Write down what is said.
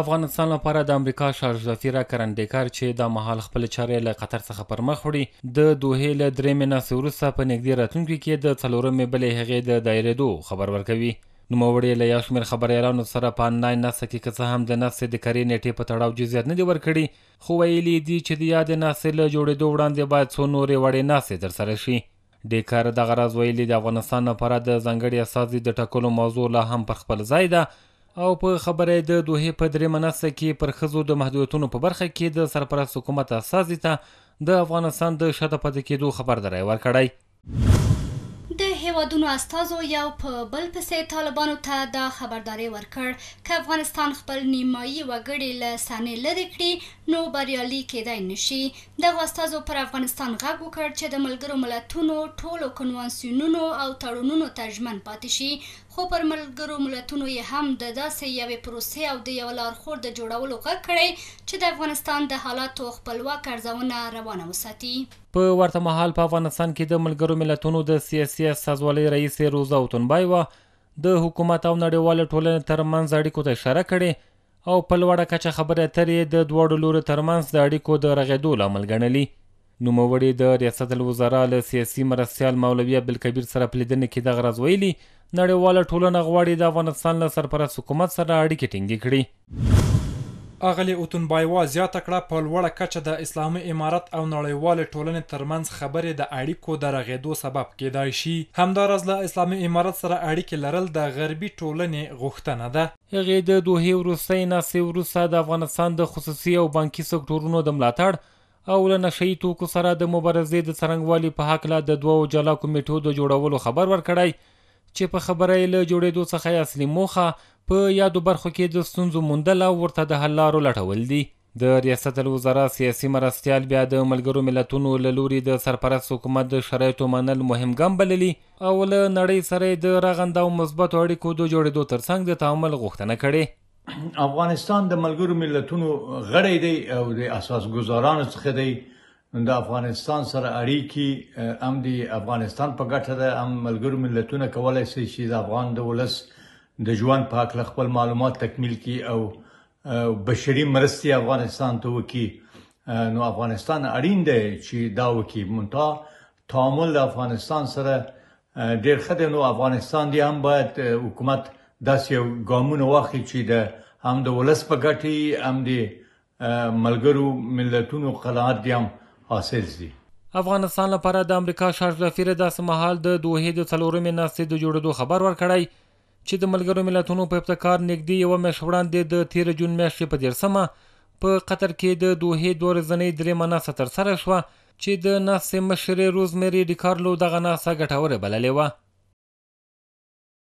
افغانستان لپاره د امریکا شارژ ظفیره کرندیکار چې د مهال خپل چارې له قطر څخه پر مخ وړي د دوه له درې مینه سورسه په نګدي راتونکو کې د څلورمې بلې هغې د دایره دو خبر ورکوي نوموړی له یو شمېر خبریالانو سره په انلاین ناسه کې که څه هم د ناسې د کرې نیټې په تړاو جزیات نه دی ورکړي خو ویلي دي چې د یادې ناسې له جوړېدو وړاندې باید څو نورې وړې ناسې ترسره شي ډیکار دغه راز ویلي د افغانستان لپاره د ځنګړي اساسي د ټاکلو موضوع لا هم پر خپل ځای ده او په خبره د دوه په درې منسه کې پر خزو د محدودیتونو په برخه کې د سرپرست حکومت اساس ته د افغانستان د شاته پاتې کېدو خبر درې ورکړی هیوادونو استازو یو په بل پسې طالبانو ته دا خبرداري ورکړ چې افغانستان خپل نیمایي وګړي له سانې لري کړي نو بریالي کېدای نشي د استازو پر افغانستان غږ وکړ چې د ملګرو ملتونو ټولو کنوانسیونونو او تړونونو ته ژمن پاتې شي خو پر ملګرو ملتونو یې هم د داسې یوې پروسې او د یو لارښود د جوړولو غږ کړی چې د افغانستان د حالاتو خپلواک ارزونه روانه وساتي په ورته مهال په افغانستان کې د ملګرو ملتونو د سیاسي سازوالۍ رئیس روزا اوتنبایوا د حکومت او نړیوال ټولنې ترمنځ اړیکو ته اشاره کړې او په لوړه کچه خبره اترې د دواړو لورو ترمنځ د اړیکو د رغېدو لامل ګڼلي نوموړي د ریاست الوزرا له سیاسي مرستیال مولوي عبدالکبیر سره په لیدنه کې دغه راز ویلي نړیواله ټولنه غواړي د افغانستان له سرپرست حکومت سره اړیکې ټینګې کړي اغلی اوتون بایوا زیاته کړه په لوړه کچه د اسلامي امارت او نړیوال ټولنې ترمنځ خبرې د اړیکو د رغېدو سبب کېدای شي همدارز له اسلامي امارت سره اړیکې لرل د غربي ټولنې غوښتنه ده هغه د دوه وروسته ناسي وروسته د افغانستان د خصوصي او بانکي سکتورونو د ملاتړ او له نشئی توکو سره د مبارزې د څرنګوالي په حق له د دوو جلا کمیټو د جوړولو خبر ورکړی چې په خبرې له جوړېدو څخه اصلي موخه په یادو برخو کې د ستونزو موندل او ورته د حل لارو لټول دي د ریاست الوزرا سیاسي مرستیال بیا د ملګرو ملتونو له لوري د سرپرست حکومت د شرایطو منل مهم ګام بللی او له نړۍ سره د رغنده او مثبت اړیکو د جوړېدو ترڅنګ د تعامل غوښتنه کړې افغانستان د ملګرو ملتونو غړی دی او د اساس ګزارانو څخه دی د افغانستان سره اړیکې هم د افغانستان په ګټه ده هم ملګرو ملتونه کولای شي چې د افغان د ولس د ژوند په هکله خپل معلومات تکمیل کړي او بشري مرستې افغانستان ته وکړي نو افغانستان اړین دی چې دا وکړي مونږ تعامل افغانستان سره ډېر خدای نو افغانستان دی هم باید حکومت داسې یو ګامونه واخلي چې د هم د ولس په ګټې هم د ملګرو ملتونو قناعت دی هم حاصل شي افغانستان لپاره د امریکا شارج لفیر داسې مهال د دوه د څلورمې ناستې د جوړېدو خبر ورکړی چې د ملګرو ملتونو په ابتکار نږدې یو میاشت وړاندې د 13 جون میاشتې په دیرسمه په قطر کې د دوه دور زنې درې مناسه تر سره شوه چې د ناسې مشر روزمری ډیکارلو دغه ناسه ګټوره بللې و